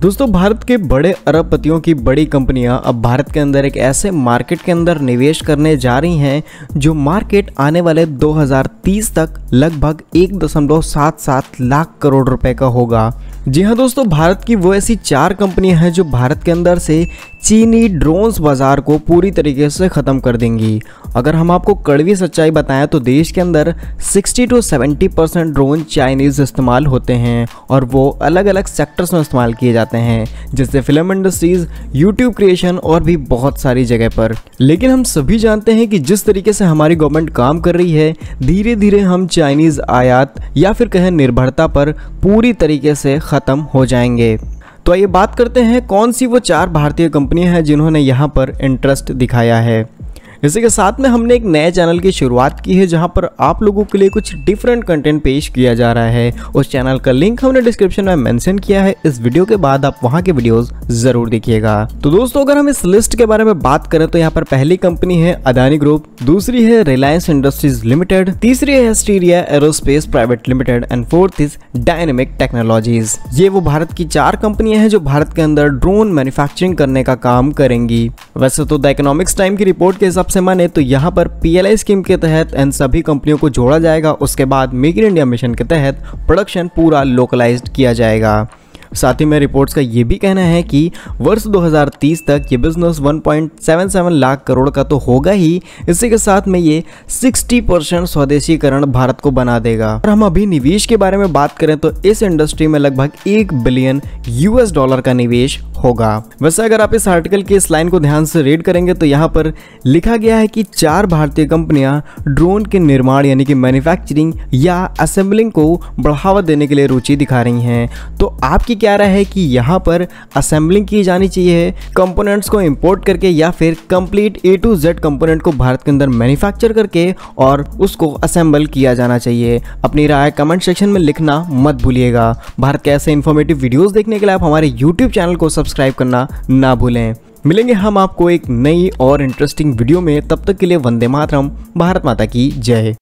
दोस्तों भारत के बड़े अरबपतियों की बड़ी कंपनियां अब भारत के अंदर एक ऐसे मार्केट के अंदर निवेश करने जा रही हैं जो मार्केट आने वाले 2030 तक लगभग एक दशमलव सात सात लाख करोड़ रुपए का होगा जी हाँ दोस्तों भारत की वो ऐसी चार कंपनियां हैं जो भारत के अंदर से चीनी ड्रोन्स बाज़ार को पूरी तरीके से ख़त्म कर देंगी अगर हम आपको कड़वी सच्चाई बताएं तो देश के अंदर 60 टू 70 परसेंट ड्रोन चाइनीज़ इस्तेमाल होते हैं और वो अलग अलग सेक्टर्स में इस्तेमाल किए जाते हैं जैसे फिल्म इंडस्ट्रीज़ यूट्यूब क्रिएशन और भी बहुत सारी जगह पर लेकिन हम सभी जानते हैं कि जिस तरीके से हमारी गवर्नमेंट काम कर रही है धीरे धीरे हम चाइनीज़ आयात या फिर कहें निर्भरता पर पूरी तरीके से ख़त्म हो जाएंगे तो आइए बात करते हैं कौन सी वो चार भारतीय कंपनियां हैं जिन्होंने यहाँ पर इंटरेस्ट दिखाया है इसी के साथ में हमने एक नए चैनल की शुरुआत की है जहाँ पर आप लोगों के लिए कुछ डिफरेंट कंटेंट पेश किया जा रहा है उस चैनल का लिंक हमने डिस्क्रिप्शन में मैंशन किया है इस वीडियो के बाद आप वहाँ के वीडियोस जरूर देखिएगा तो दोस्तों अगर हम इस लिस्ट के बारे में बात करें तो यहाँ पर पहली कंपनी है अदानी ग्रुप दूसरी है रिलायंस इंडस्ट्रीज लिमिटेड तीसरी है Steria aerospace private limited and fourth is dynamic technologies ये वो भारत की चार कंपनियां हैं जो भारत के अंदर ड्रोन मैन्युफैक्चरिंग करने का काम करेंगी वैसे तो द इकोनॉमिक्स टाइम की रिपोर्ट के हिसाब हिसाब से माने तो यहाँ पर पी स्कीम के तहत इन सभी कंपनियों को जोड़ा जाएगा उसके बाद मेक इन इंडिया मिशन के तहत प्रोडक्शन पूरा लोकलाइज किया जाएगा साथ ही में रिपोर्ट्स का ये भी कहना है कि वर्ष 2030 तक ये बिजनेस 1.77 लाख करोड़ का तो होगा ही इसी के साथ में ये 60 परसेंट स्वदेशीकरण भारत को बना देगा और हम अभी निवेश के बारे में बात करें तो इस इंडस्ट्री में लगभग एक बिलियन यूएस डॉलर का निवेश होगा वैसे अगर आप इस आर्टिकल की इस लाइन को ध्यान से रीड करेंगे तो यहाँ पर लिखा गया है कि चार भारतीय कंपनियां ड्रोन के निर्माण यानी कि मैन्युफैक्चरिंग या असेंबलिंग को बढ़ावा देने के लिए रुचि दिखा रही हैं तो आपकी क्या राय है कि यहाँ पर असेंबलिंग की जानी चाहिए कंपोनेंट्स को इम्पोर्ट करके या फिर complete A to Z component को भारत के अंदर मैन्युफैक्चर करके और उसको असेंबल किया जाना चाहिए अपनी राय कमेंट सेक्शन में लिखना मत भूलिएगा भारत के ऐसे इन्फॉर्मेटिव वीडियोज़ देखने के लिए आप हमारे यूट्यूब चैनल को सब्सक्राइब सब्सक्राइब करना ना भूलें मिलेंगे हम आपको एक नई और इंटरेस्टिंग वीडियो में तब तक के लिए वंदे मातरम भारत माता की जय